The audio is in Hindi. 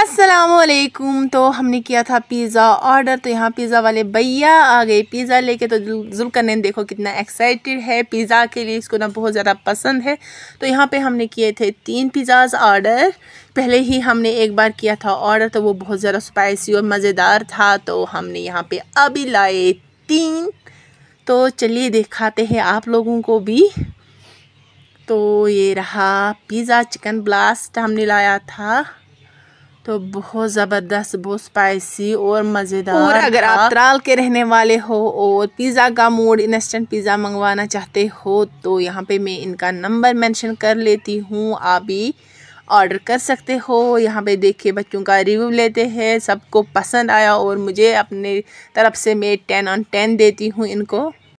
असलकुम तो हमने किया था पिज़्ज़ा ऑर्डर तो यहाँ पिज़्ज़ा वाले भैया आ गए पिज़्ज़ा लेके तो जुल्कनैन देखो कितना एक्साइटेड है पिज़्ज़ा के लिए इसको ना बहुत ज़्यादा पसंद है तो यहाँ पे हमने किए थे तीन पिज़्ज़ाज ऑर्डर पहले ही हमने एक बार किया था ऑर्डर तो वो बहुत ज़्यादा स्पाइसी और मज़ेदार था तो हमने यहाँ पर अभी लाए तीन तो चलिए दिखाते हैं आप लोगों को भी तो ये रहा पिज़्ज़ा चिकन ब्लास्ट हमने लाया था तो बहुत ज़बरदस्त बहुत स्पाइसी और मज़ेदार और अगर आप त्राल के रहने वाले हो और पिज़्ज़ा का मूड इंस्टेंट पिज़्ज़ा मंगवाना चाहते हो तो यहाँ पे मैं इनका नंबर मेंशन कर लेती हूँ आप भी ऑर्डर कर सकते हो यहाँ पे देखिए बच्चों का रिव्यू लेते हैं सबको पसंद आया और मुझे अपने तरफ से मैं टेन ऑन टेन देती हूँ इनको